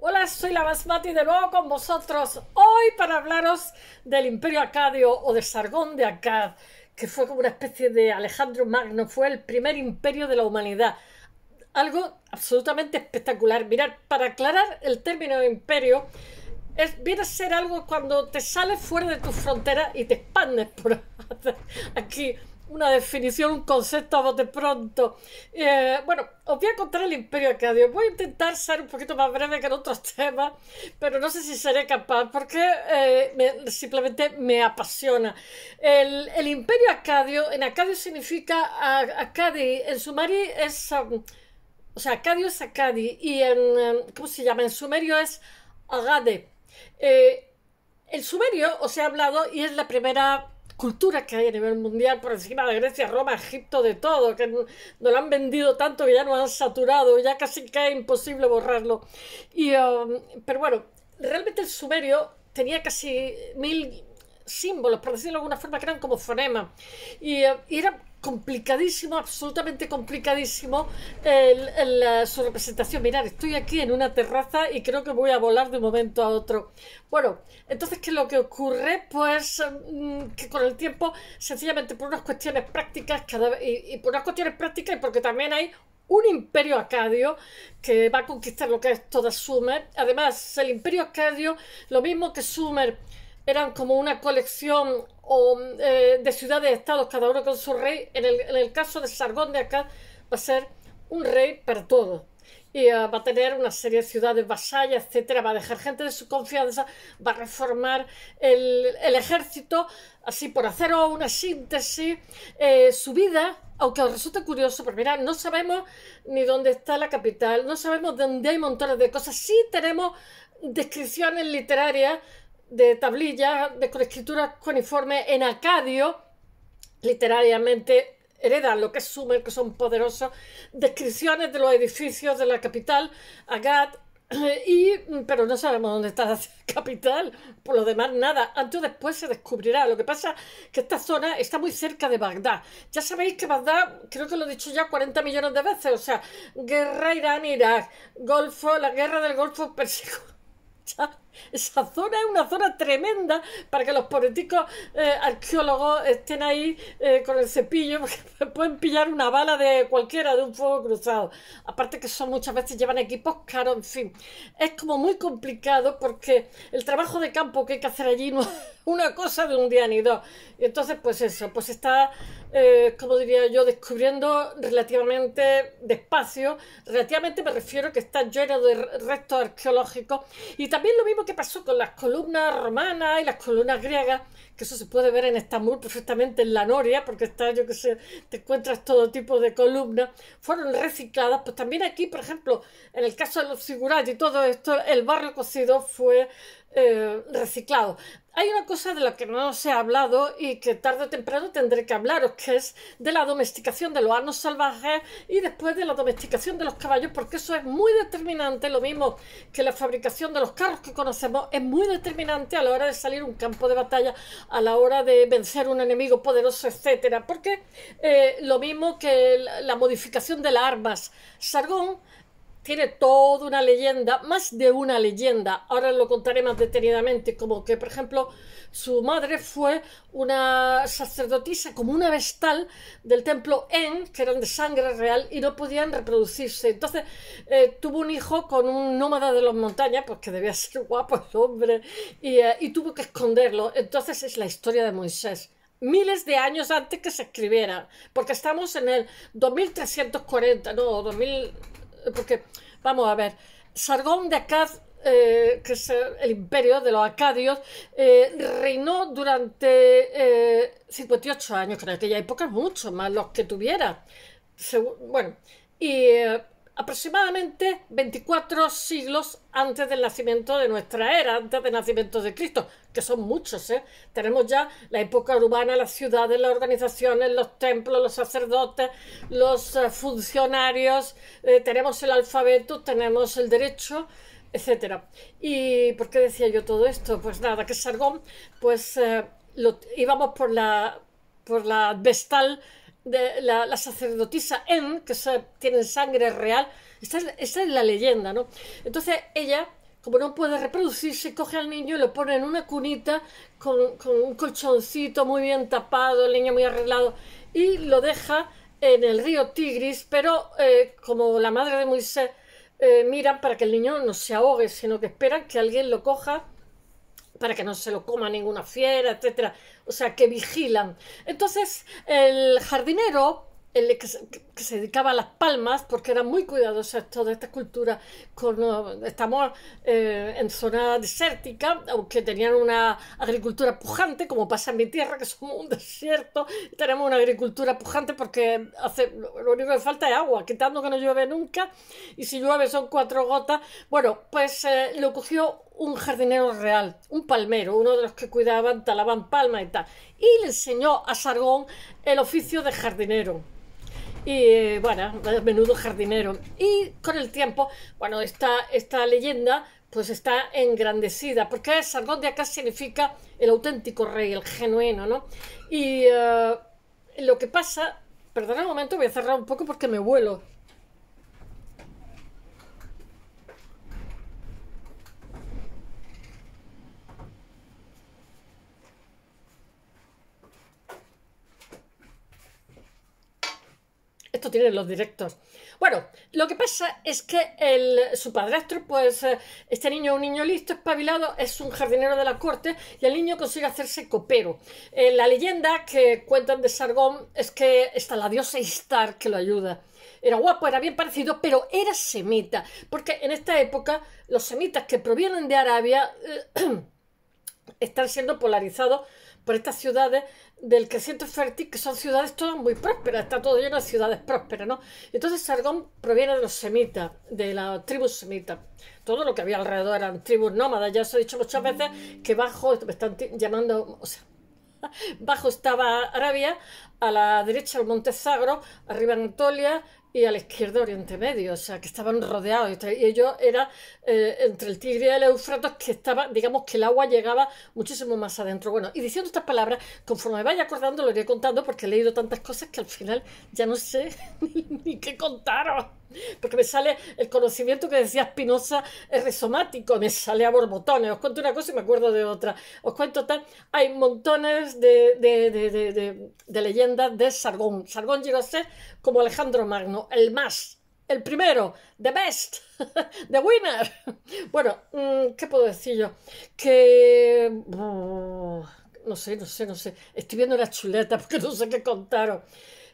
Hola, soy la Basmati de nuevo con vosotros hoy para hablaros del Imperio Acadio o de Sargón de Acad, que fue como una especie de Alejandro Magno, fue el primer imperio de la humanidad. Algo absolutamente espectacular. Mirad, para aclarar el término imperio, es, viene a ser algo cuando te sales fuera de tus fronteras y te expandes por aquí una definición, un concepto a bote pronto. Eh, bueno, os voy a contar el Imperio Acadio. Voy a intentar ser un poquito más breve que en otros temas, pero no sé si seré capaz porque eh, simplemente me apasiona. El, Imperio Acadio, en Acadio significa Acadi, en sumari es. Um, o sea, Acadio es Acadi y en. Um, ¿Cómo se llama? En sumerio es Agade. En eh, el sumerio os he hablado y es la primera culturas que hay a nivel mundial por encima de Grecia, Roma, Egipto, de todo, que nos lo han vendido tanto que ya no han saturado, ya casi que es imposible borrarlo. Y, um, pero bueno, realmente el sumerio tenía casi mil símbolos, por decirlo de alguna forma, que eran como fonemas. y uh, era complicadísimo, absolutamente complicadísimo su representación. Mirad, estoy aquí en una terraza y creo que voy a volar de un momento a otro. Bueno, entonces, ¿qué es lo que ocurre? Pues mm, que con el tiempo, sencillamente por unas cuestiones prácticas y, por unas cuestiones prácticas y porque también hay un imperio acadio que va a conquistar lo que es toda Sumer. Además, el imperio acadio, lo mismo que Sumer eran como una colección eh, de ciudades-estados, cada uno con su rey. En el, caso de Sargón de acá, va a ser un rey para todos. Y ah, va a tener una serie de ciudades vasallas, etcétera. Va a dejar gente de su confianza, va a reformar el, ejército, así por hacer una síntesis. Eh, su vida, aunque os resulte curioso, porque mira, no sabemos ni dónde está la capital, no sabemos dónde hay montones de cosas. Sí tenemos descripciones literarias de tablillas de, con escrituras en acadio, literariamente heredan lo que Sumer, que son poderosos, descripciones de los edificios de la capital, Agat, y, pero no sabemos dónde está la capital, por lo demás nada, antes o después se descubrirá. Lo que pasa que esta zona está muy cerca de Bagdad. Ya sabéis que Bagdad, creo que lo he dicho ya 40 millones de veces, o sea, guerra Irán-Irak, Golfo, la guerra del Golfo Persico. Esa zona es una zona tremenda para que los políticos eh, arqueólogos estén ahí eh, con el cepillo, porque pueden pillar una bala de cualquiera, de un fuego cruzado. Aparte que son muchas veces llevan equipos caros, en fin. Es como muy complicado porque el trabajo de campo que hay que hacer allí no una cosa de un día ni dos. Y entonces, pues eso, pues está, eh, como diría yo, descubriendo relativamente despacio. Relativamente me refiero que está lleno de restos arqueológicos. Y también lo mismo que pasó con las columnas romanas y las columnas griegas, que eso se puede ver en Estambul perfectamente en la Noria, porque está, yo que sé, te encuentras todo tipo de columnas, fueron recicladas. Pues también aquí, por ejemplo, en el caso de los figuras y todo esto, el barrio cocido fue eh, reciclado. Hay una cosa de la que no se ha hablado y que tarde o temprano tendré que hablaros, que es de la domesticación de los anos salvajes y después de la domesticación de los caballos, porque eso es muy determinante, lo mismo que la fabricación de los carros que conocemos, es muy determinante a la hora de salir un campo de batalla, a la hora de vencer un enemigo poderoso, etcétera, porque eh, lo mismo que la modificación de las armas. Sargón tiene toda una leyenda, más de una leyenda, ahora lo contaré más detenidamente, como que, por ejemplo, su madre fue una sacerdotisa, como una vestal del templo En, que eran de sangre real y no podían reproducirse. Entonces, eh, tuvo un hijo con un nómada de las montañas, pues que debía ser guapo el hombre, y, eh, y tuvo que esconderlo. Entonces, es la historia de Moisés miles de años antes que se escribiera, porque estamos en el 2340, no, 2000, eh, porque, vamos a ver, Sargón de Acad eh, que es el imperio de los acadios, eh, reinó durante 58 años, creo que ya hay época Muchos más los que tuviera. bueno, y aproximadamente 24 siglos antes del nacimiento de nuestra era, antes del nacimiento de Cristo, que son muchos, ¿eh? Tenemos ya la época urbana, las ciudades, las organizaciones, los templos, los sacerdotes, los eh, funcionarios, eh, tenemos el alfabeto, tenemos el derecho, etc. ¿Y por qué decía yo todo esto? Pues nada, que Sargón, pues íbamos por la, por la vestal de la, sacerdotisa En, em, que tiene sangre real, esta es, la leyenda, ¿no? Entonces ella como no puede reproducirse, coge al niño y lo pone en una cunita con, un colchoncito muy bien tapado, el niño muy arreglado, y lo deja en el río Tigris, pero eh, como la madre de Moisés eh, mira para que el niño no se ahogue, sino que esperan que alguien lo coja para que no se lo coma ninguna fiera, etcétera. O sea, que vigilan. Entonces, el jardinero el que, se, dedicaba a las palmas, porque era muy esto de esta cultura. Con, estamos eh, en zona desértica, aunque tenían una agricultura pujante, como pasa en mi tierra, que somos un desierto, tenemos una agricultura pujante porque hace, lo único que falta es agua, quitando que no llueve nunca, y si llueve son cuatro gotas. Bueno, pues eh, lo cogió un jardinero real, un palmero, uno de los que cuidaban, talaban Palma y tal. Y le enseñó a Sargón el oficio de jardinero. Y eh, bueno, menudo jardinero. Y con el tiempo, bueno, esta, esta leyenda pues está engrandecida, porque Sargón de acá significa el auténtico rey, el genuino, ¿no? Y eh, lo que pasa, perdona un momento, voy a cerrar un poco porque me vuelo. Esto tienen los directos. Bueno, lo que pasa es que el, su padrastro, pues eh, este niño es un niño listo, espabilado, es un jardinero de la corte y el niño consigue hacerse copero. Eh, la leyenda que cuentan de Sargón es que está la diosa Istar que lo ayuda. Era guapo, era bien parecido, pero era semita, porque en esta época los semitas que provienen de Arabia eh, están siendo polarizados por estas ciudades del creciente fértil, que son ciudades todas muy prósperas, está todo lleno de ciudades prósperas, ¿no? Entonces Sargón proviene de los semitas, de la tribu semita. Todo lo que había alrededor eran tribus nómadas, ya os he dicho muchas veces que bajo, me están llamando, o sea, bajo estaba Arabia, a la derecha el Monte Zagro arriba Anatolia, y a la izquierda Oriente Medio, o sea, que estaban rodeados. Y ellos era eh, entre el Tigre y el Eufratos que estaba, digamos que el agua llegaba muchísimo más adentro. Bueno, y diciendo estas palabras, conforme me vaya acordando, lo iré contando porque he leído tantas cosas que al final ya no sé ni, ni qué contaros. Porque me sale el conocimiento que decía Spinoza es resomático me sale a borbotones. Os cuento una cosa y me acuerdo de otra. Os cuento tal. Hay montones de, de, de, de leyendas de Sargón. Sargón llegó a ser como Alejandro Magno, el más, el primero, the best, the winner. Bueno, mm, ¿qué puedo decir yo? Que. No sé, no sé, no sé. Estoy viendo las chuleta porque no sé qué contaron.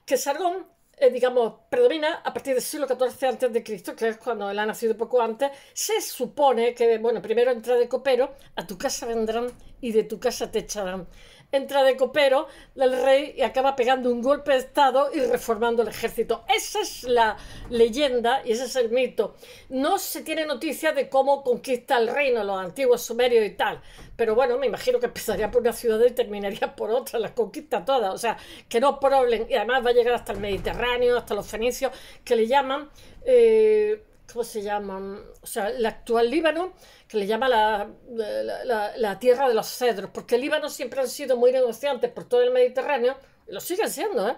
Que Sargón eh, digamos, predomina a partir del siglo XIV a.C., que es cuando él ha nacido poco antes, se supone que, bueno, primero entra de copero, a tu casa vendrán y de tu casa te echarán entra de copero el rey y acaba pegando un golpe de estado y reformando el ejército. Esa es la leyenda y ese es el mito. No se tiene noticia de cómo conquista el reino, los antiguos sumerios y tal. Pero bueno, me imagino que empezaría por una ciudad y terminaría por otra, las conquista todas. O sea, que no problem. Y además va a llegar hasta el Mediterráneo, hasta los fenicios, que le llaman... Eh, se llama? Mm, o sea, el actual Líbano, que le llama la, tierra de los cedros, porque el Líbano siempre han sido muy negociantes por todo el Mediterráneo, lo siguen siendo, ¿eh?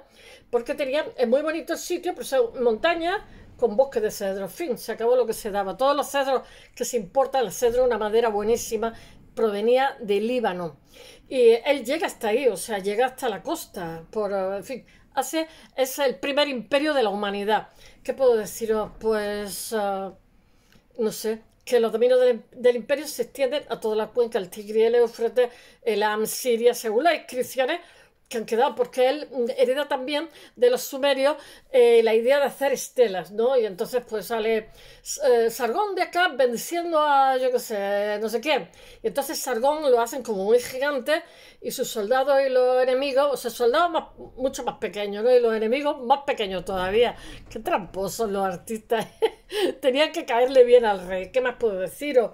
Porque tenían, es muy bonito el sitio, pero son montañas con bosques de cedro. Fin, se acabó lo que se daba. Todos los cedros que se importan, el cedro una madera buenísima, provenía del Líbano. Y él llega hasta ahí, o sea, llega hasta la costa, por, en fin, hace, es el primer imperio de la humanidad. ¿Qué puedo deciros? Oh, pues, ah, no sé, que los dominios del, imperio se extienden a toda la cuenca. El Tigre el Eufrates, el Am, Siria, según las inscripciones, que han quedado, porque él hereda también de los sumerios eh, la idea de hacer estelas, ¿no? Y entonces pues sale eh, Sargón de acá venciendo a, yo qué sé, no sé quién. Y entonces Sargón lo hacen como muy gigante y sus soldados y los enemigos, o sea, soldados mucho más pequeños, ¿no? Y los enemigos más pequeños todavía. Qué tramposos los artistas. ¿eh? Tenían que caerle bien al rey, ¿qué más puedo deciros?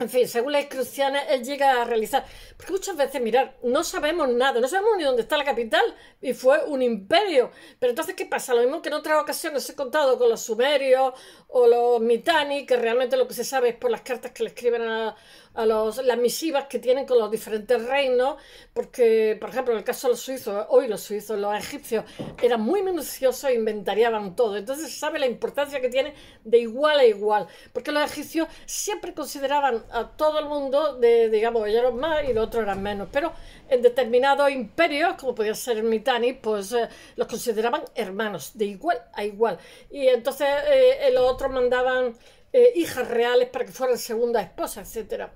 En fin, según las instrucciones, él llega a realizar. Porque muchas veces, mirar, no sabemos nada, no sabemos ni dónde está la capital, y fue un imperio. Pero entonces, ¿qué pasa? Lo mismo que en otras ocasiones he contado con los sumerios o los mitani, que realmente lo que se sabe es por las cartas que le escriben a a los, las misivas que tienen con los diferentes reinos, porque, por ejemplo, en el caso de los suizos, hoy los suizos, los egipcios, eran muy minuciosos e inventariaban todo. Entonces se sabe la importancia que tiene de igual a igual, porque los egipcios siempre consideraban a todo el mundo de, digamos, ellos eran más y los otros eran menos, pero en determinados imperios, como podía ser el Mitanni, pues eh, los consideraban hermanos, de igual a igual. Y entonces eh, eh, los otros mandaban eh, hijas reales para que fueran segunda esposa, etc.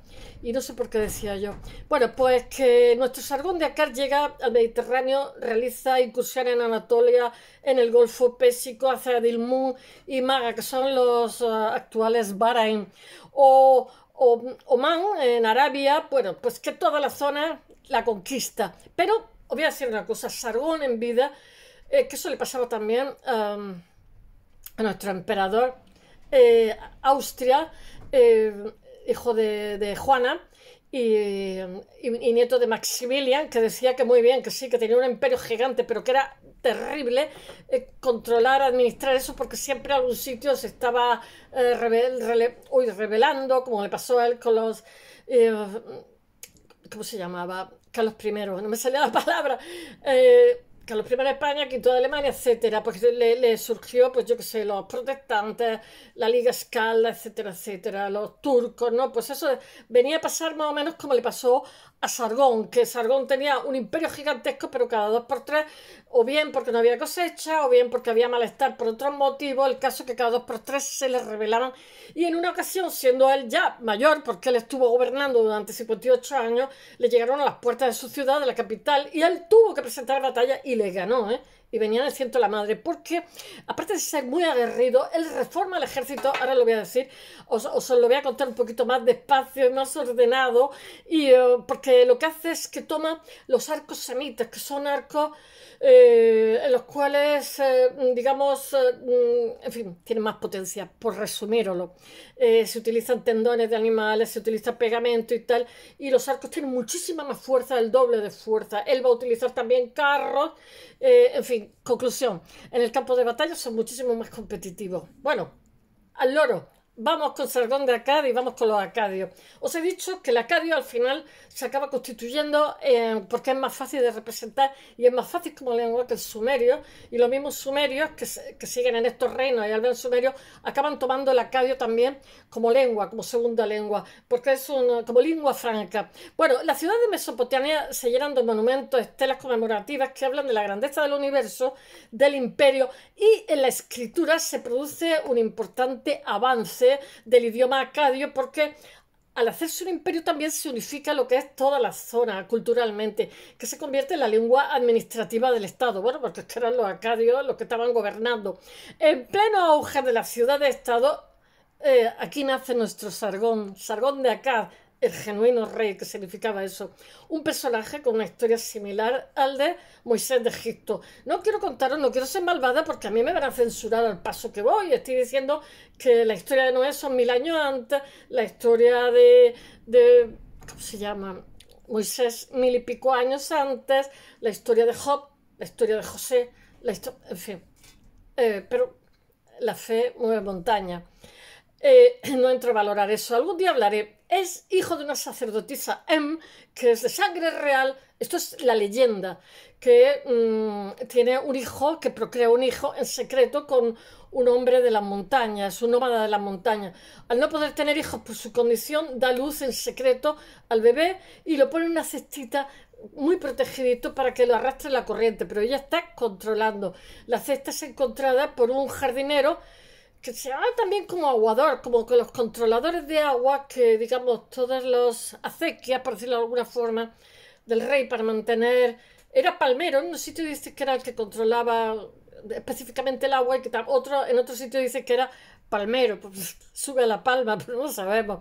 Y no sé por qué decía yo. Bueno, pues que nuestro Sargón de Acar llega al Mediterráneo, realiza incursiones en Anatolia, en el Golfo Pésico, hacia Dilmun y Maga, que son los eh, actuales Bahrein. O, o, en Arabia, bueno, pues que toda la zona la conquista. Pero os voy a decir una cosa, Sargón en vida, eh, que eso le pasaba también a nuestro emperador, eh, Austria, eh, hijo de, Juana, y, nieto de Maximilian, que decía que muy bien, que sí, que tenía un imperio gigante, pero que era terrible eh, controlar, administrar eso, porque siempre algún sitio se estaba revelando, rebelando, como le pasó a él con los... ¿Cómo se llamaba? Carlos I, no me salía la palabra los primeros de España quitó toda Alemania, etcétera, porque le, surgió, pues yo qué sé, los protestantes, la Liga Escalda, etcétera, etcétera, los turcos, ¿no? Pues eso venía a pasar más o menos como le pasó a Sargón, que Sargón tenía un imperio gigantesco, pero cada dos por tres, o bien porque no había cosecha, o bien porque había malestar por otros motivo el caso que cada dos por tres se le rebelaron. Y en una ocasión, siendo él ya mayor, porque él estuvo gobernando durante 58 años, le llegaron a las puertas de su ciudad, de la capital, y él tuvo que presentar batalla y le ganó, ¿eh? y el ciento la madre, porque aparte de ser muy aguerrido, él reforma el ejército, ahora lo voy a decir, os, lo voy a contar un poquito más despacio y más ordenado, y, eh, porque lo que hace es que toma los arcos semitas, que son arcos eh, en los cuales, eh, digamos, mm, en fin, tienen más potencia, por resumirlo se utilizan tendones de animales, se utiliza pegamento y tal, y los arcos tienen muchísima más fuerza, el doble de fuerza. Él va a utilizar también carros, en fin, conclusión, en el campo de batalla son muchísimo más competitivos. Bueno, al loro. Vamos con Sargón de Acadia y vamos con los acadios. Os he dicho que el acadio al final se acaba constituyendo eh, porque es más fácil de representar y es más fácil como lengua que el sumerio. Y los mismos sumerios que, siguen en estos reinos y al ver sumerio acaban tomando el acadio también como lengua, como segunda lengua, porque es un, como lengua franca. Bueno, la ciudad de Mesopotamia se llenan de monumentos, estelas conmemorativas que hablan de la grandeza del universo, del imperio y en la escritura se produce un importante avance del idioma acadio porque al hacerse un imperio también se unifica lo que es toda la zona culturalmente, que se convierte en la lengua administrativa del Estado. Bueno, porque eran los acadios los que estaban gobernando. En pleno auge de la ciudad de Estado, eh, aquí nace nuestro Sargón, Sargón de Acad, el genuino rey, que significaba eso. Un personaje con una historia similar al de Moisés de Egipto. No quiero contaros, no quiero ser malvada porque a mí me van a censurar al paso que voy. Estoy diciendo que la historia de Noé son mil años antes, la historia de, ¿cómo se llama? Moisés mil y pico años antes, la historia de Job, la historia de José, la historia, en fin. Eh, pero la fe mueve montaña. Eh, no entro a valorar eso, algún día hablaré. Es hijo de una sacerdotisa M, que es de sangre real, esto es la leyenda, que mm, tiene un hijo, que procrea un hijo en secreto con un hombre de las montañas, un nómada de la montaña. Al no poder tener hijos por su condición, da luz en secreto al bebé y lo pone en una cestita muy protegidito para que lo arrastre la corriente, pero ella está controlando. La cesta es encontrada por un jardinero que se llama también como aguador, como que los controladores de agua, que digamos todos los acequias, por decirlo de alguna forma, del rey para mantener. Era palmero, en un sitio dice que era el que controlaba específicamente el agua, y que otro, en otro sitio dice que era palmero, pues, sube a la palma, pero no sabemos.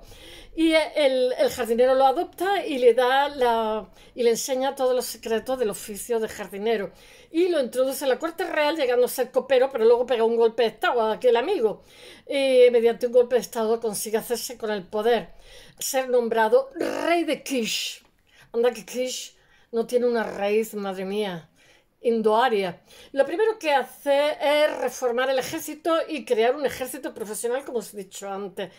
Y el, jardinero lo adopta y le da la, y le enseña todos los secretos del oficio de jardinero. Y lo introduce a la corte real, llegando a ser copero, pero luego pega un golpe de estado a aquel amigo. Y mediante un golpe de estado consigue hacerse con el poder, ser nombrado rey de Kish. Anda que Kish no tiene una raíz, madre mía indoaria. Lo primero que hace es reformar el ejército y crear un ejército profesional, como os he dicho antes.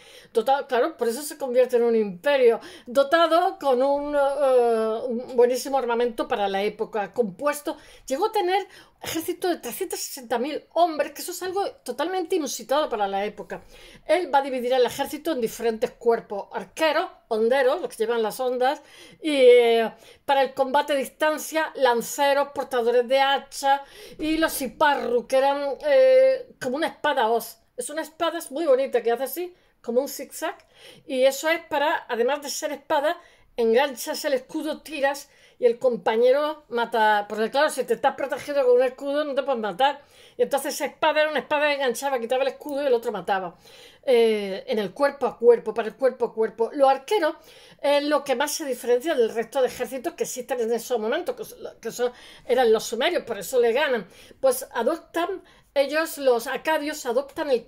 claro, por eso se convierte en un imperio, dotado con un, eh, un buenísimo armamento para la época, compuesto. Llegó a tener ejército de 360.000 hombres, que eso es algo totalmente inusitado para la época. Él va a dividir el ejército en diferentes cuerpos, arqueros, honderos, los que llevan las ondas, y eh, para el combate a distancia, lanceros, portadores de hacha y los hiparru, que eran eh, como una espada hoz. Es una espada muy bonita que hace así, como un zigzag, y eso es para, además de ser espada, enganchas el escudo, tiras el compañero mata, porque claro, si te estás protegido con un escudo no te puedes matar. Y entonces esa espada era una espada que enganchaba, quitaba el escudo y el otro mataba. Eh, en el cuerpo a cuerpo, para el cuerpo a cuerpo. Los arqueros es lo que más se diferencia del resto de ejércitos que existen en esos momentos, que, que eran los sumerios, por eso le ganan. Pues adoptan ellos, los acadios, adoptan el,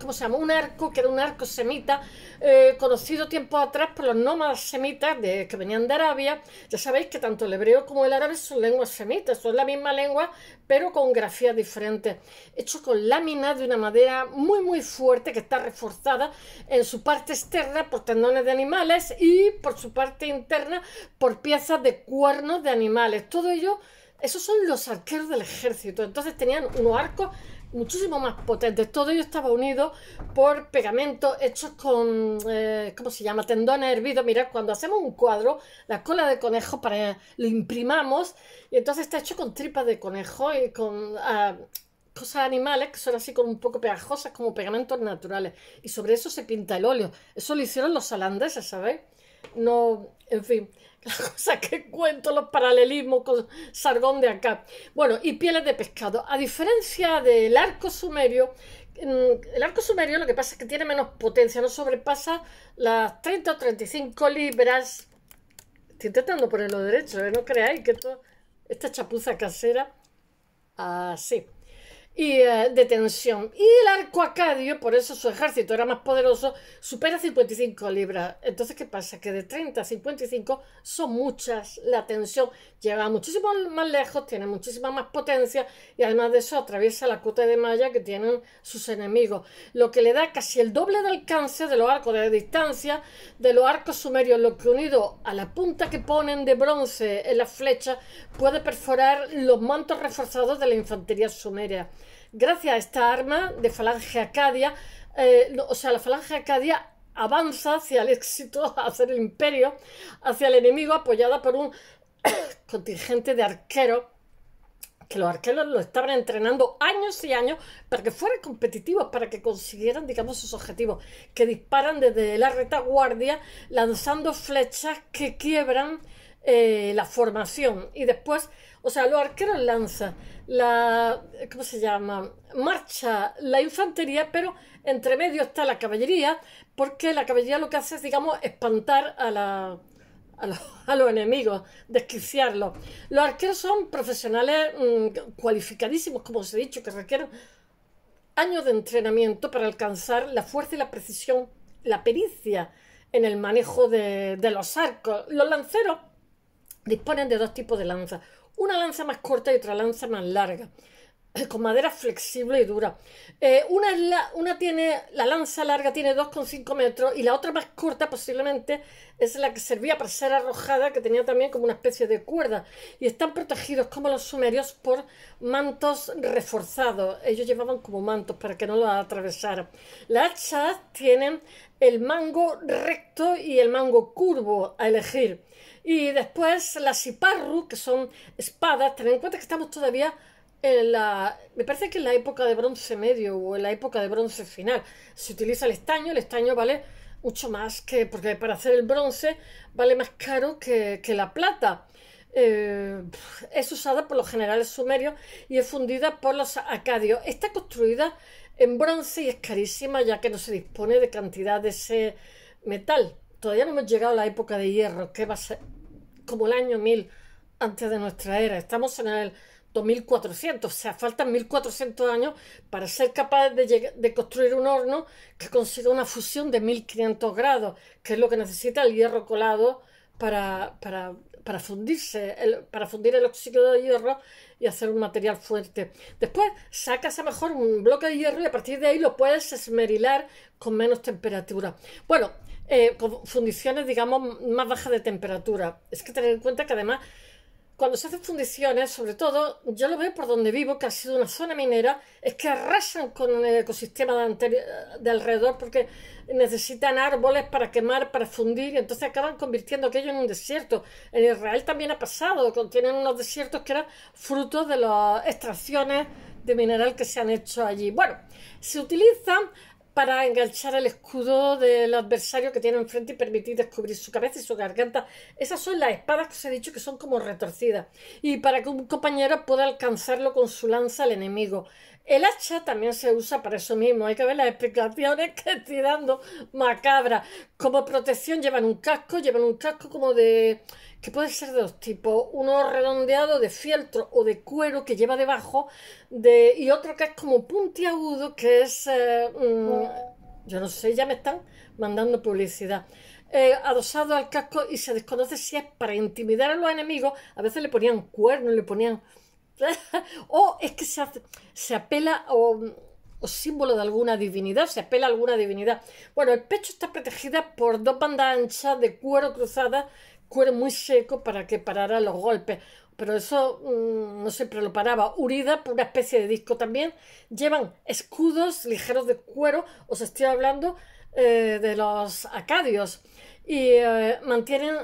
¿cómo se llama? un arco, que era un arco semita, eh, conocido tiempo atrás por los nómadas semitas que venían de Arabia. Ya sabéis que tanto el hebreo como el árabe son lenguas semitas, son la misma lengua, pero con grafías diferentes. Hecho con láminas de una madera muy, muy fuerte que está reforzada en su parte externa por tendones de animales y por su parte interna por piezas de cuernos de animales. Todo ello esos son los arqueros del ejército. Entonces tenían unos arcos muchísimo más potentes. Todo ello estaba unido por pegamento hechos con, eh, ¿cómo se llama? Tendones hervidos. Mira, cuando hacemos un cuadro, la cola de conejo para, lo imprimamos y entonces está hecho con tripas de conejo y con ah, cosas animales que son así como un poco pegajosas, como pegamentos naturales. Y sobre eso se pinta el óleo. Eso lo hicieron los holandeses, ¿sabéis? No, en fin. Las cosas que cuento los paralelismos con Sargón de acá. Bueno, y pieles de pescado. A diferencia del arco sumerio, mm, el arco sumerio lo que pasa es que tiene menos potencia, no sobrepasa las 30 o 35 libras. Estoy intentando ponerlo derecho, ¿eh? no creáis que esto, esta chapuza casera, así y, eh, de tensión. Y el arco acadio, por eso su ejército era más poderoso, supera 55 libras. Entonces, ¿qué pasa? Que de 30 a 55 son muchas. La tensión lleva muchísimo más lejos, tiene muchísima más potencia y además de eso atraviesa la cota de malla que tienen sus enemigos, lo que le da casi el doble de alcance de los arcos de distancia de los arcos sumerios, lo que unido a la punta que ponen de bronce en la flecha puede perforar los mantos reforzados de la infantería sumeria gracias a esta arma de Falange Acadia, eh, o sea, la Falange Acadia avanza hacia el éxito, hacia el imperio, hacia el enemigo, apoyada por un contingente de arqueros que los arqueros lo estaban entrenando años y años para que fueran competitivos, para que consiguieran, digamos, sus objetivos, que disparan desde la retaguardia lanzando flechas que quiebran eh, la formación y después o sea, los arqueros lanzan, la, ¿cómo se llama? Marcha la infantería, pero entre medio está la caballería, porque la caballería lo que hace es, digamos, espantar a, la, a, los, enemigos, desquiciarlos. Los arqueros son profesionales mm, cualificadísimos, como os he dicho, que requieren años de entrenamiento para alcanzar la fuerza y la precisión, la pericia en el manejo de los arcos. Los lanceros disponen de dos tipos de lanzas una lanza más corta y otra lanza más larga, eh, con madera flexible y dura. Eh, una, una tiene, la lanza larga tiene 2,5 metros y la otra más corta posiblemente es la que servía para ser arrojada, que tenía también como una especie de cuerda. Y están protegidos como los sumerios por mantos reforzados. Ellos llevaban como mantos para que no los atravesaran. Las hachas tienen el mango recto y el mango curvo a elegir. Y después las Iparru, que son espadas, Tened en cuenta que estamos todavía en la, me parece que en la época de bronce medio o en la época de bronce final se utiliza el estaño, el estaño vale mucho más que, porque para hacer el bronce vale más caro que, la plata. Eh, es usada por los generales sumerios y es fundida por los acadios. Está construida en bronce y es carísima ya que no se dispone de cantidad de ese metal. Todavía no hemos llegado a la época de hierro. ¿Qué va a ser? como el año 1000 antes de nuestra era. Estamos en el 2400, o sea, faltan 1400 años para ser capaz de, construir un horno que consiga una fusión de 1500 grados, que es lo que necesita el hierro colado para, fundirse, para fundir el óxido de hierro y hacer un material fuerte. Después sacas a mejor un bloque de hierro y a partir de ahí lo puedes esmerilar con menos temperatura. Bueno, eh, con fundiciones, digamos, más bajas de temperatura. Es que tener en cuenta que además, cuando se hacen fundiciones, sobre todo, yo lo veo por donde vivo, que ha sido una zona minera, es que arrasan con el ecosistema de, alrededor porque necesitan árboles para quemar, para fundir, y entonces acaban convirtiendo aquello en un desierto. En Israel también ha pasado, contienen unos desiertos que eran frutos de las extracciones de mineral que se han hecho allí. Bueno, se utilizan para enganchar el escudo del adversario que tiene enfrente y permitir descubrir su cabeza y su garganta. Esas son las espadas que os he dicho que son como retorcidas. Y para que un compañero pueda alcanzarlo con su lanza al enemigo. El hacha también se usa para eso mismo. Hay que ver las explicaciones que estoy dando macabra. Como protección llevan un casco, llevan un casco como de... que puede ser de dos tipos. Uno redondeado de fieltro o de cuero que lleva debajo de, y otro que es como puntiagudo que es... Eh, mm, mm. yo no sé, ya me están mandando publicidad. Eh, adosado al casco y se desconoce si es para intimidar a los enemigos. A veces le ponían cuernos, le ponían... o es que se, apela o, símbolo de alguna divinidad, se apela a alguna divinidad. Bueno, el pecho está protegida por dos bandas anchas de cuero cruzada, cuero muy seco para que parara los golpes. Pero eso mm, no siempre lo paraba. Urida por una especie de disco también. Llevan escudos ligeros de cuero, os estoy hablando eh, de los acadios, y eh, mantienen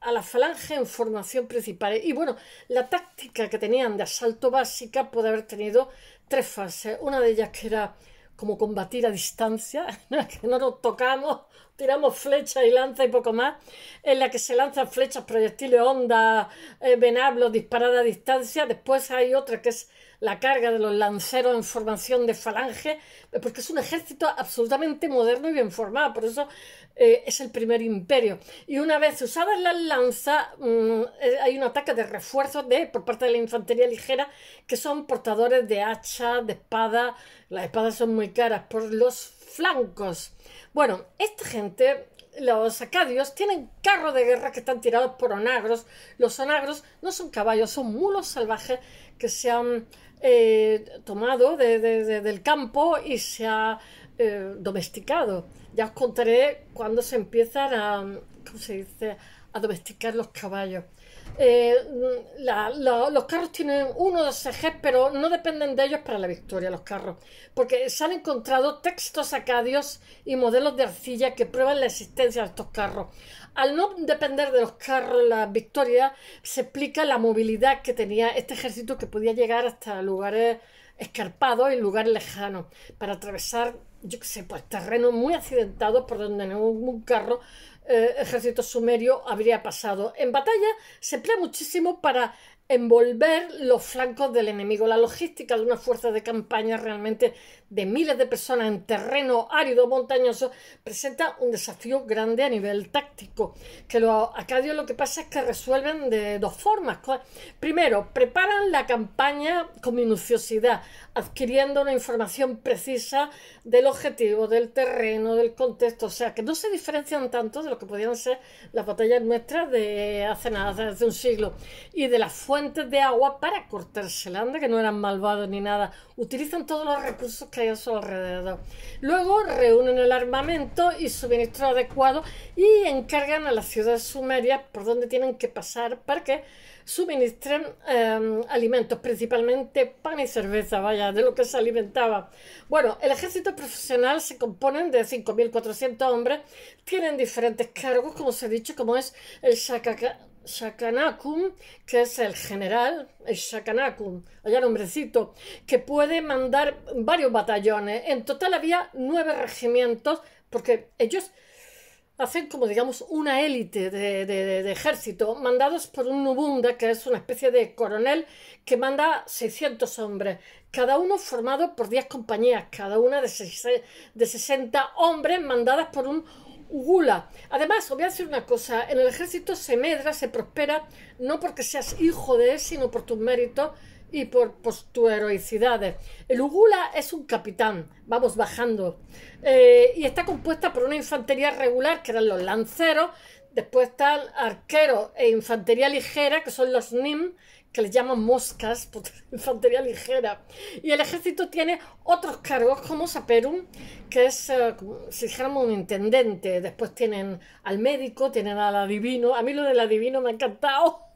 a la falange en formación principal. Y bueno, la táctica que tenían de asalto básica puede haber tenido tres fases. Una de ellas que era como combatir a distancia, que no nos tocamos, tiramos flechas y lanza y poco más, en la que se lanzan flechas, proyectiles, ondas, eh, venablos, disparadas a distancia. Después hay otra que es la carga de los lanceros en formación de falange, porque es un ejército absolutamente moderno y bien formado, por eso eh, es el primer imperio. Y una vez usadas las lanzas, mm, eh, hay un ataque de refuerzos de, por parte de la infantería ligera, que son portadores de hacha, de espada, las espadas son muy caras, por los flancos. Bueno, esta gente los acadios tienen carros de guerra que están tirados por onagros. Los onagros no son caballos, son mulos salvajes que se han eh, tomado de, del campo y se ha eh, domesticado. Ya os contaré cuando se empiezan a, ¿cómo se dice?, a domesticar los caballos. Eh, los carros tienen uno dos ejes, pero no dependen de ellos para la victoria, los carros, porque se han encontrado textos acadios y modelos de arcilla que prueban la existencia de estos carros. Al no depender de los carros la victoria, se explica la movilidad que tenía este ejército que podía llegar hasta lugares escarpados y lugares lejanos para atravesar, yo que sé, pues terrenos muy accidentados por donde ningún carro eh, ejército sumerio habría pasado. En batalla se emplea muchísimo para envolver los flancos del enemigo. La logística de una fuerza de campaña realmente de miles de personas en terreno árido, montañoso, presenta un desafío grande a nivel táctico. Que los acadios lo que pasa es que resuelven de dos formas. Primero, preparan la campaña con minuciosidad, adquiriendo una información precisa del objetivo, del terreno, del contexto. O sea, que no se diferencian tanto de lo que podían ser las batallas nuestras de hace nada, hace un siglo, y de las fuerzas de agua para cortarse la que no eran malvados ni nada. Utilizan todos los recursos que hay a su alrededor. Luego reúnen el armamento y suministro adecuado y encargan a las ciudades sumerias por donde tienen que pasar para que suministren em, alimentos, principalmente pan y cerveza, vaya, de lo que se alimentaba. Bueno, el ejército profesional se componen de 5.400 hombres, tienen diferentes cargos, como se ha dicho, como es el shakaka Shakanakum, que es el general, el allá allá hombrecito que puede mandar varios batallones. En total había nueve regimientos, porque ellos hacen como digamos una élite de, ejército, mandados por un Nubunda, que es una especie de coronel que manda 600 hombres, cada uno formado por 10 compañías, cada una de, de 60 hombres mandadas por un UGULA. Además, os voy a decir una cosa, en el ejército se medra, se prospera, no porque seas hijo de él, sino por tus méritos y por, tus heroicidades. El Ugula es un capitán, vamos bajando, eh, y está compuesta por una infantería regular, que eran los lanceros, Después están arqueros e infantería ligera, que son los NIM, que les llaman moscas, infantería ligera. Y el ejército tiene otros cargos como Saperum, que es, eh, si dijéramos, un intendente. Después tienen al médico, tienen al adivino. A mí lo del adivino me ha encantado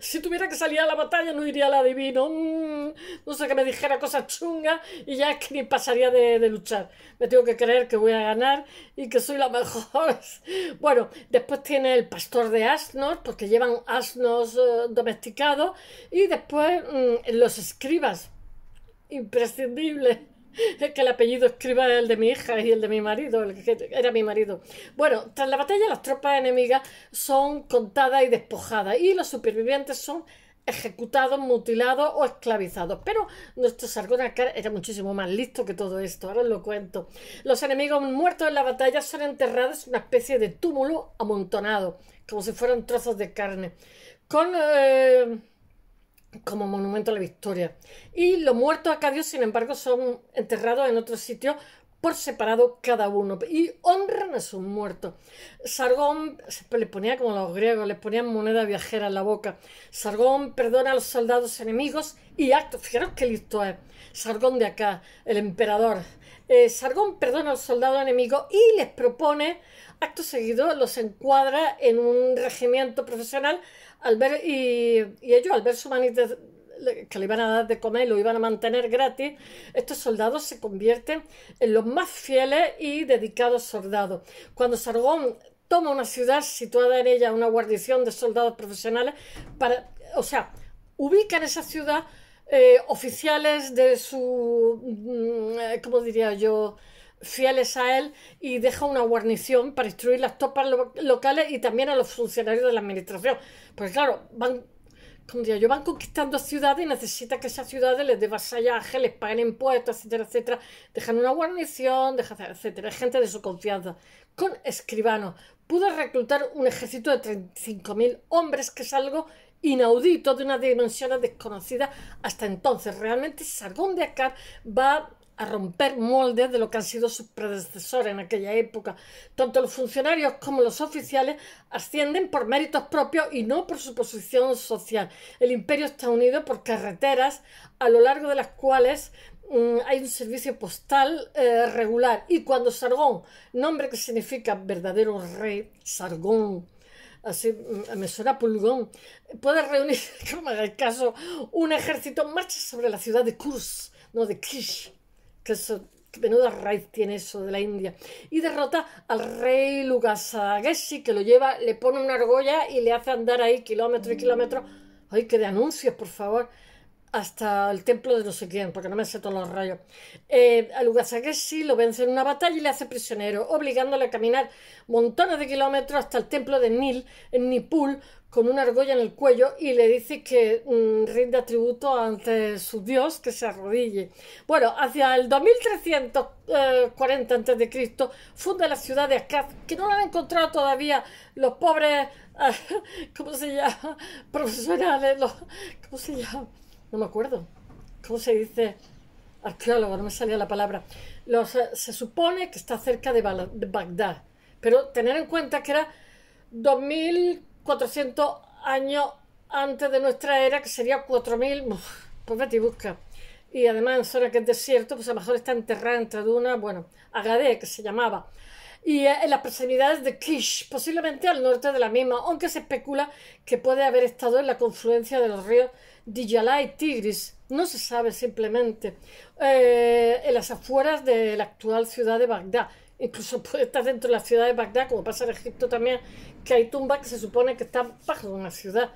si tuviera que salir a la batalla, no iría al adivino. Mm, no sé que me dijera cosas chungas y ya es que ni pasaría de, luchar. Me tengo que creer que voy a ganar y que soy la mejor. bueno, después tiene el pastor de asnos, porque llevan asnos eh, domesticados. Y después mm, los escribas. Imprescindible que el apellido escriba el de mi hija y el de mi marido, el que era mi marido. Bueno, tras la batalla las tropas enemigas son contadas y despojadas y los supervivientes son ejecutados, mutilados o esclavizados. Pero nuestro Sargón era muchísimo más listo que todo esto, ahora os lo cuento. Los enemigos muertos en la batalla son enterrados en una especie de túmulo amontonado, como si fueran trozos de carne, con... Eh, como monumento a la victoria. Y los muertos acadios, sin embargo, son enterrados en otros sitios por separado cada uno y honran a sus muertos. Sargón le ponía como los griegos, les ponían moneda viajera en la boca. Sargón perdona a los soldados enemigos y acto, Fijaros qué listo es. Sargón de acá, el emperador. Eh, Sargón perdona a los soldados enemigos y les propone, acto seguido, los encuadra en un regimiento profesional al ver, y, y ellos al ver su manita que le iban a dar de comer y lo iban a mantener gratis, estos soldados se convierten en los más fieles y dedicados soldados. Cuando Sargón toma una ciudad situada en ella una guarnición de soldados profesionales para, o sea, ubica en esa ciudad eh, oficiales de su, mm, eh, ¿cómo diría yo? fieles a él y deja una guarnición para instruir las tropas locales y también a los funcionarios de la administración. Pues claro, van como yo, van conquistando ciudades y necesita que esas ciudades les dé vasallaje, les paguen impuestos, etcétera, etcétera. Dejan una guarnición, dejan, etcétera. gente de su confianza. Con escribano pudo reclutar un ejército de 35.000 hombres, que es algo inaudito, de una dimensión desconocida hasta entonces. Realmente Sargón de acá va a romper moldes de lo que han sido sus predecesores en aquella época. Tanto los funcionarios como los oficiales ascienden por méritos propios y no por su posición social. El imperio está unido por carreteras a lo largo de las cuales mm, hay un servicio postal eh, regular y cuando Sargón, nombre que significa verdadero rey, Sargón, así mm, me suena pulgón, puede reunir, como en el caso, un ejército marcha sobre la ciudad de Kurs, no de Kish, que eso, menuda raíz tiene eso de la India. Y derrota al rey Lugasageshi, que lo lleva, le pone una argolla y le hace andar ahí kilómetros y kilómetros. ¡Ay, que de anuncios, por favor! hasta el templo de no sé quién, porque no me sé todos los rayos. Eh, a Lugasageshi lo vence en una batalla y le hace prisionero, obligándole a caminar montones de kilómetros hasta el templo de Nil, en Nipul, con una argolla en el cuello y le dice que mm, rinde tributo ante su dios, que se arrodille. Bueno, hacia el 2340 Cristo funda la ciudad de Akkad, que no la han encontrado todavía los pobres, eh, ¿cómo se llama? Profesionales, ¿cómo se llama? No me acuerdo. ¿Cómo se dice? Arqueólogo, no me salía la palabra. Los, eh, se supone que está cerca de, Bagdad, pero tener en cuenta que era 2000 400 años antes de nuestra era, que sería 4000. pues vete y busca. Y además, en zona que es desierto, pues a lo mejor está enterrada entre dunas, bueno, Agadé, que se llamaba. Y en las proximidades de Kish, posiblemente al norte de la misma, aunque se especula que puede haber estado en la confluencia de los ríos Diyala y Tigris. No se sabe simplemente. Eh, en las afueras de la actual ciudad de Bagdad, incluso puede estar dentro de la ciudad de Bagdad, como pasa en Egipto también, que hay tumbas que se supone que están bajo una ciudad,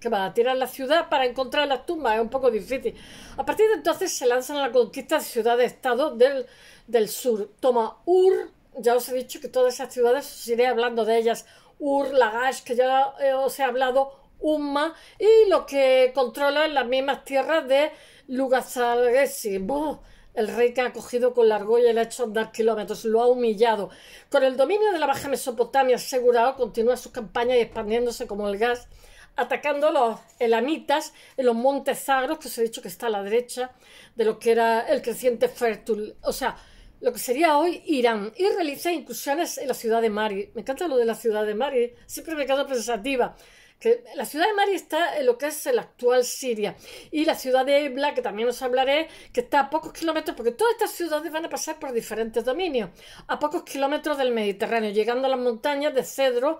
que va a tirar la ciudad para encontrar las tumbas, es un poco difícil. A partir de entonces se lanzan a la conquista de ciudades-estados del, del sur. Toma Ur, ya os he dicho que todas esas ciudades, os iré hablando de ellas, Ur, Lagash, que ya eh, os he hablado, Umma, y lo que controlan las mismas tierras de ¡Boh! El rey que ha cogido con la argolla y le ha hecho andar kilómetros, lo ha humillado. Con el dominio de la Baja Mesopotamia asegurado, continúa sus campaña y expandiéndose como el gas, atacando los elamitas en los montes Sagros que se he dicho que está a la derecha de lo que era el creciente Fertul. o sea, lo que sería hoy Irán, y realiza incursiones en la ciudad de Mari. Me encanta lo de la ciudad de Mari, ¿eh? siempre me quedo pensativa la ciudad de Mari está en lo que es el actual Siria, y la ciudad de Ebla, que también os hablaré, que está a pocos kilómetros, porque todas estas ciudades van a pasar por diferentes dominios, a pocos kilómetros del Mediterráneo, llegando a las montañas de Cedro,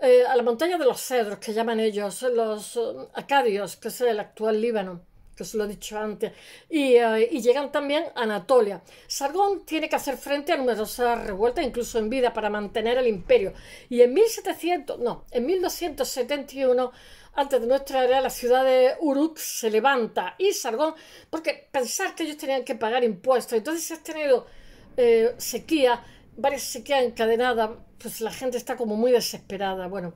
eh, a la montaña de los cedros, que llaman ellos los eh, acadios, que es el actual Líbano que os lo he dicho antes, y, eh, llegan también a Anatolia. Sargón tiene que hacer frente a numerosas revueltas, incluso en vida, para mantener el imperio. Y en 1700, no, en 1271, antes de nuestra era, la ciudad de Uruk se levanta y Sargón, porque pensar que ellos tenían que pagar impuestos, entonces has tenido eh, sequía, varias sequías encadenadas, pues la gente está como muy desesperada. Bueno,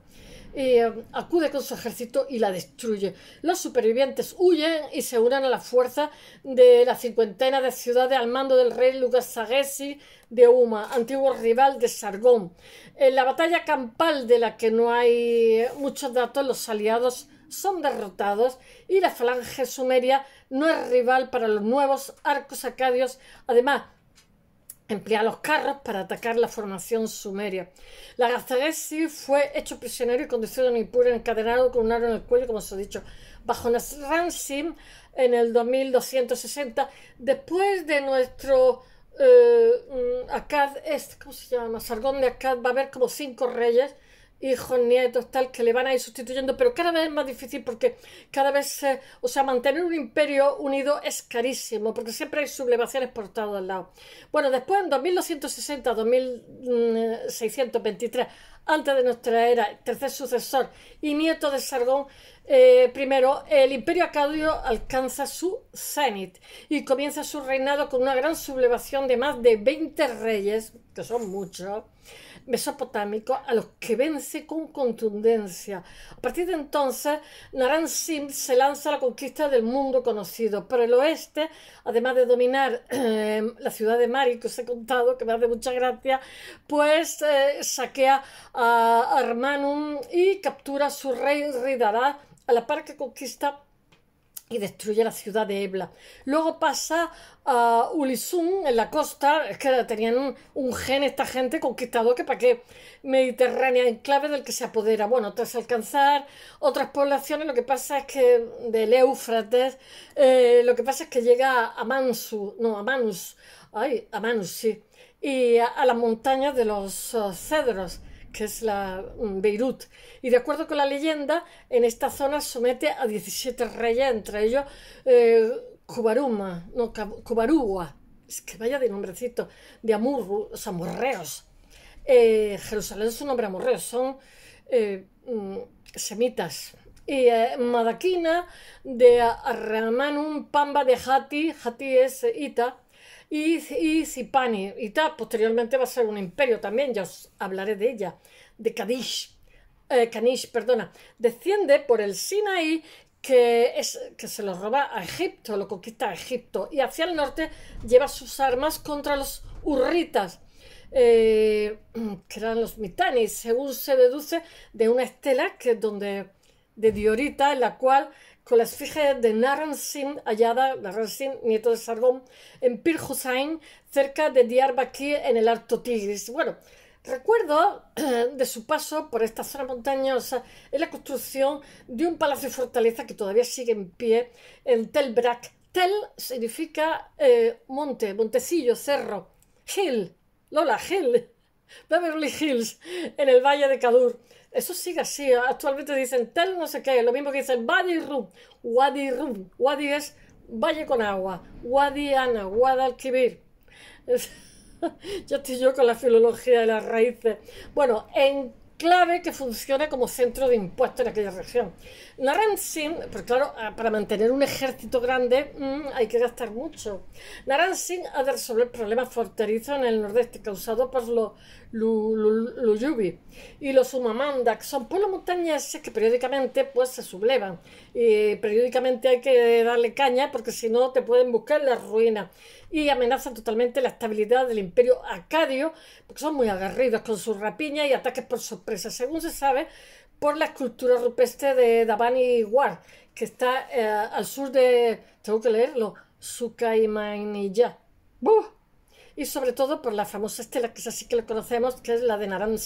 eh, acude con su ejército y la destruye. Los supervivientes huyen y se unen a la fuerza de la cincuentena de ciudades al mando del rey Lucas Sagesi de Uma, antiguo rival de Sargón. En la batalla campal de la que no hay muchos datos, los aliados son derrotados y la falange sumeria no es rival para los nuevos arcos acadios. Además, emplea los carros para atacar la formación sumeria. La Gazaresi fue hecho prisionero y conducido en Nippur encadenado con un aro en el cuello, como se he dicho, bajo Nasransim en el 2260. Después de nuestro eh, mm, Akkad, ¿cómo se llama? Sargón de Akkad, va a haber como cinco reyes hijos, nietos, tal, que le van a ir sustituyendo, pero cada vez es más difícil porque cada vez, o sea, mantener un imperio unido es carísimo, porque siempre hay sublevaciones por todos lados. Bueno, después en 2260, 2623, antes de nuestra era, tercer sucesor y nieto de Sargón I, eh, primero, el imperio acadio alcanza su cenit y comienza su reinado con una gran sublevación de más de 20 reyes, que son muchos, mesopotámico a los que vence con contundencia. A partir de entonces, Naran Sim se lanza a la conquista del mundo conocido. pero el oeste, además de dominar em, la ciudad de Mari, que os he contado, que me hace mucha gracia, pues eh, saquea a Armanum y captura a su rey Ridará, a la par que conquista y destruye la ciudad de Ebla. Luego pasa a Ulisun en la costa, es que tenían un gen esta gente conquistador que para qué Mediterránea enclave del que se apodera. Bueno, tras alcanzar otras poblaciones, lo que pasa es que del Éufrates, eh, lo que pasa es que llega a Mansu, no, a Manus, ay, a Manus, sí, y a, las montañas de los eh, cedros que es la mm, Beirut. Y de acuerdo con la leyenda, en esta zona somete a 17 reyes, entre ellos eh, Cubaruma, no, Cubarúa, es que vaya de nombrecito, de Amurru, o eh, Jerusalén es un nombre amorreos, son eh, mm, semitas. Y eh, Madaquina de Arramanum Pamba de Hati, Hati es Ita, y, y Zipani. Y tal, posteriormente va a ser un imperio también, ya os hablaré de ella, de Kadish. Eh, Kanish, perdona, desciende por el Sinaí que, es, que se lo roba a Egipto, lo conquista a Egipto, y hacia el norte lleva sus armas contra los urritas, eh, que eran los mitanis, según se deduce de una estela que es donde de diorita en la cual con la esfinge de Naransin hallada, Naran nieto de Sargón, en Pir Hussein, cerca de Diyarbakir, en el Alto Tigris. Bueno, recuerdo de su paso por esta zona montañosa en la construcción de un palacio fortaleza que todavía sigue en pie en Tel Brak. Tel significa eh, monte, montecillo, cerro. Hill, Lola Hill, Beverly Hills, en el Valle de Kadur eso sigue así. ¿eh? Actualmente dicen Tel no sé qué. Lo mismo que dicen Wadi Rum. Wadi Rum. Wadi es valle con agua. Wadi Ana. Guadalquivir. yo estoy yo con la filología de las raíces. Bueno, en clave que funciona como centro de impuestos en aquella región. Naransin, pues claro, ah, para mantener un ejército grande mm, hay que gastar mucho. Naransin ha de resolver problemas forterizos en el nordeste causados por los Luyubi y los que Son pueblos montañeses que periódicamente pues se sublevan y periódicamente hay que darle caña porque si no te pueden buscar las ruinas y amenazan totalmente la estabilidad del imperio acadio, porque son muy agarridos con sus rapiñas y ataques por sorpresa, según se sabe por la escultura rupestre de Dabani War, que está eh, al sur de, tengo que leerlo, ya ¡Buah! Y sobre todo por la famosa estela, que es así que la conocemos, que es la de Naran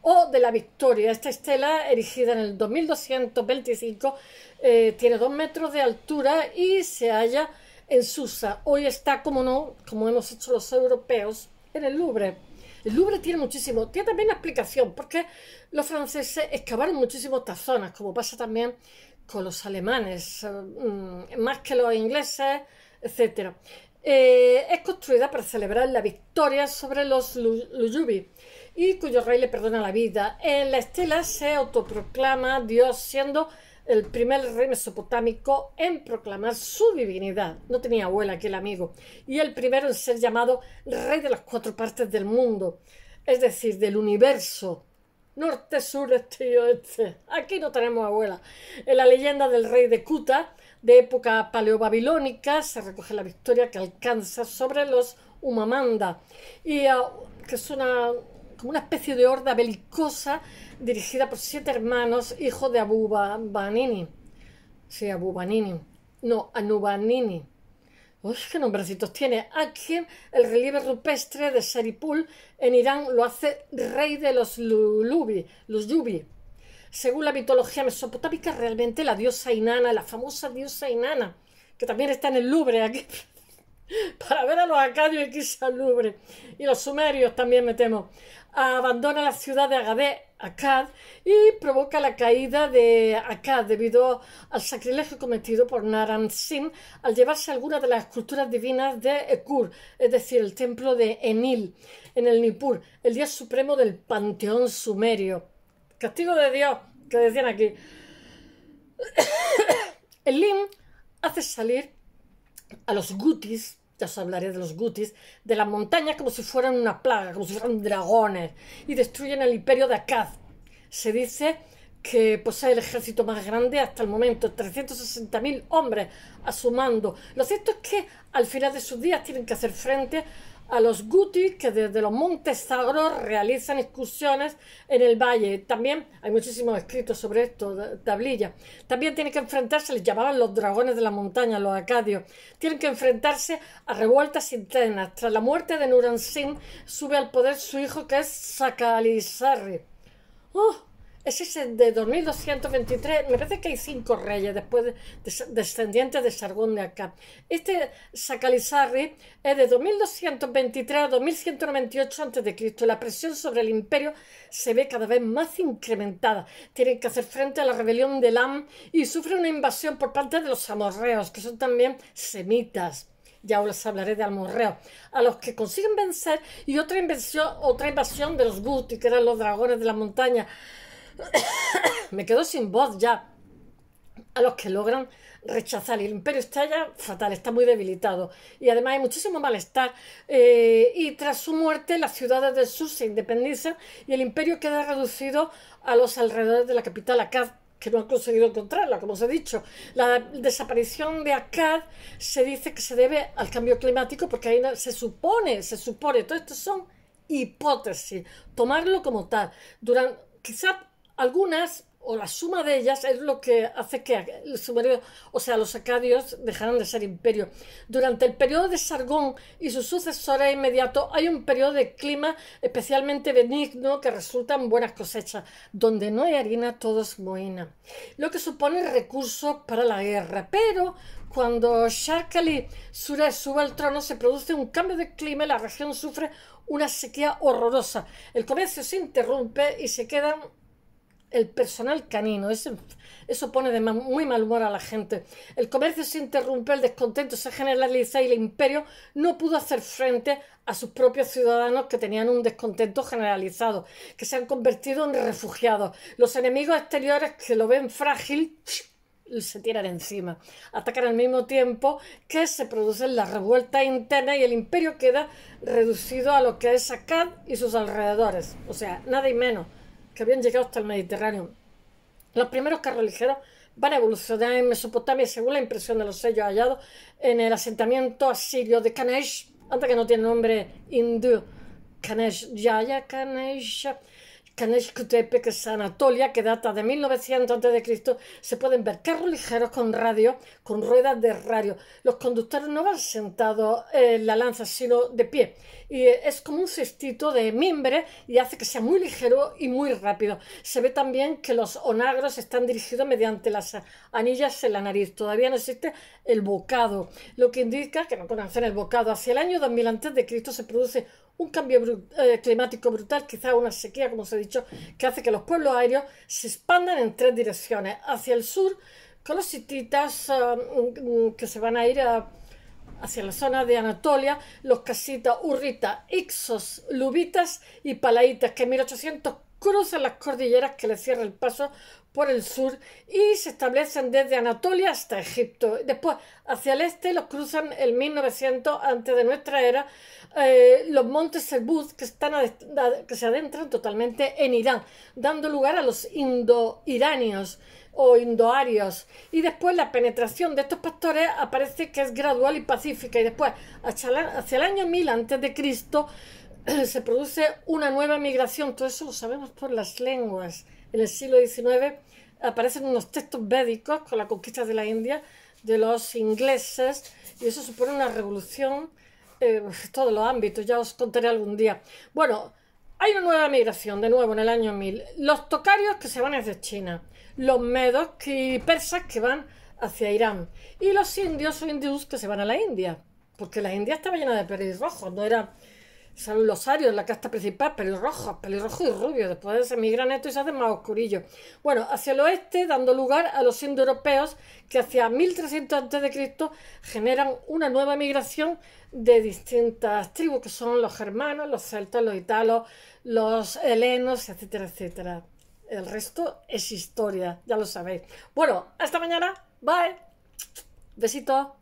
o de la Victoria. Esta estela, erigida en el 2225, eh, tiene dos metros de altura y se halla en Susa. Hoy está, como no, como hemos hecho los europeos, en el Louvre. El Louvre tiene muchísimo, tiene también una explicación, porque los franceses excavaron muchísimo estas zonas, como pasa también con los alemanes, eh, mm, más que los ingleses, etc. Eh, es construida para celebrar la victoria sobre los Luyubi y cuyo rey le perdona la vida. En la estela se autoproclama Dios siendo el primer rey mesopotámico en proclamar su divinidad. No tenía abuela aquel amigo. Y el primero en ser llamado rey de las cuatro partes del mundo, es decir, del universo. Norte, sur, este y oeste. Aquí no tenemos abuela. En la leyenda del rey de Kuta, de época paleobabilónica, se recoge la victoria que alcanza sobre los Umamanda, y, ah, que es una como una especie de horda belicosa dirigida por siete hermanos, hijos de Abu Banini. Sí, Abu Banini. No, Anubanini. Uy, qué nombrecitos tiene. Aquí el relieve rupestre de Saripul en Irán lo hace rey de los Lulubi, los Yubi. Según la mitología mesopotámica, realmente la diosa inana la famosa diosa inana que también está en el Louvre aquí, para ver a los acadios y quizá al Louvre. Y los sumerios también me temo abandona la ciudad de Agade, Akkad, y provoca la caída de Akkad debido al sacrilegio cometido por Naram Sin al llevarse algunas de las esculturas divinas de Ekur, es decir, el templo de Enil, en el Nippur, el dios supremo del panteón sumerio. Castigo de Dios, que decían aquí. Elim hace salir a los gutis ya os hablaré de los gutis, de las montañas como si fueran una plaga, como si fueran dragones, y destruyen el imperio de Akkad. Se dice que posee el ejército más grande hasta el momento, 360.000 hombres a su mando. Lo cierto es que al final de sus días tienen que hacer frente a los Guti que desde los Montes Sagros realizan excursiones en el valle. También hay muchísimos escritos sobre esto, tablillas. También tienen que enfrentarse, les llamaban los dragones de la montaña, los acadios. Tienen que enfrentarse a revueltas internas. Tras la muerte de Nuransin sube al poder su hijo que es Sakalizarri. ¡Oh! ese es de 2223, me parece que hay cinco reyes después descendientes de Sargón de Acá. Este Sakalizarri es de 2223 a 2198 a.C. La presión sobre el imperio se ve cada vez más incrementada. Tienen que hacer frente a la rebelión de Lam y sufre una invasión por parte de los amorreos, que son también semitas ya os hablaré de Almorreo, a los que consiguen vencer y otra invasión, otra invasión de los Guti, que eran los dragones de la montaña. Me quedo sin voz ya. A los que logran rechazar. El imperio está ya fatal, está muy debilitado. Y además hay muchísimo malestar. Eh, y tras su muerte, las ciudades del sur se independizan y el imperio queda reducido a los alrededores de la capital, Akkad, que no han conseguido encontrarla, como os he dicho. La desaparición de Akkad se dice que se debe al cambio climático porque ahí se supone, se supone, todo esto son hipótesis, tomarlo como tal. Durante, quizás algunas, o la suma de ellas, es lo que hace que los sumerio o sea, los acadios, dejaran de ser imperio. Durante el periodo de Sargón y sus sucesores inmediatos hay un periodo de clima especialmente benigno que resulta en buenas cosechas. Donde no hay harina, todo es Lo que supone recursos para la guerra. Pero cuando Shakali Sura sube al trono, se produce un cambio de clima y la región sufre una sequía horrorosa. El comercio se interrumpe y se quedan el personal canino, eso pone de muy mal humor a la gente. El comercio se interrumpe, el descontento se generaliza y el imperio no pudo hacer frente a sus propios ciudadanos que tenían un descontento generalizado, que se han convertido en refugiados. Los enemigos exteriores que lo ven frágil se tiran encima. Atacan al mismo tiempo que se producen las revueltas internas y el imperio queda reducido a lo que es sacad y sus alrededores. O sea, nada y menos que habían llegado hasta el Mediterráneo. Los primeros carros ligeros van a evolucionar en Mesopotamia según la impresión de los sellos hallados en el asentamiento asirio de Kanesh, antes que no tiene nombre hindú. Kanesh, Yaya, Kanesh Kaneshkutepec, que es Anatolia, que data de 1900 a.C., se pueden ver carros ligeros con radio, con ruedas de radio. Los conductores no van sentados en la lanza, sino de pie. Y eh, es como un cestito de mimbre y hace que sea muy ligero y muy rápido. Se ve también que los onagros están dirigidos mediante las anillas en la nariz. Todavía no existe el bocado, lo que indica que no conocen el bocado. Hacia el año 2000 a.C. se produce un cambio eh, climático brutal, quizá una sequía, como os he dicho, que hace que los pueblos aéreos se expandan en tres direcciones, hacia el sur, con los hititas um, mm, que se van a ir hacia la zona de Anatolia, los casitas, urritas, ixos, lubitas y palaitas, que en 1800 cruzan las cordilleras que les cierran el paso por el sur y se establecen desde Anatolia hasta Egipto. Después, hacia el este, los cruzan el 1900 antes de nuestra era eh, los montes Serbuz, que, están que se adentran totalmente en Irán, dando lugar a los indo-iranios o indoarios. Y después la penetración de estos pastores aparece que es gradual y pacífica. Y después, hacia el año 1000 antes de Cristo, se produce una nueva migración. Todo eso lo sabemos por las lenguas. En el siglo XIX aparecen unos textos védicos con la conquista de la India de los ingleses y eso supone una revolución eh, en todos los ámbitos, ya os contaré algún día. Bueno, hay una nueva migración, de nuevo, en el año 1000. Los tocarios que se van desde China, los medos y persas que van hacia Irán y los indios o indios que se van a la India, porque la India estaba llena de peris rojos, no era son los arios, la casta principal, pelirrojos, pelirrojo y rubios. Después se migran esto y se hacen más oscurillos. Bueno, hacia el oeste, dando lugar a los indoeuropeos, que hacia 1300 a.C. generan una nueva migración de distintas tribus, que son los germanos, los celtas, los italos, los helenos, etcétera, etcétera. El resto es historia, ya lo sabéis. Bueno, hasta mañana. Bye. Besitos.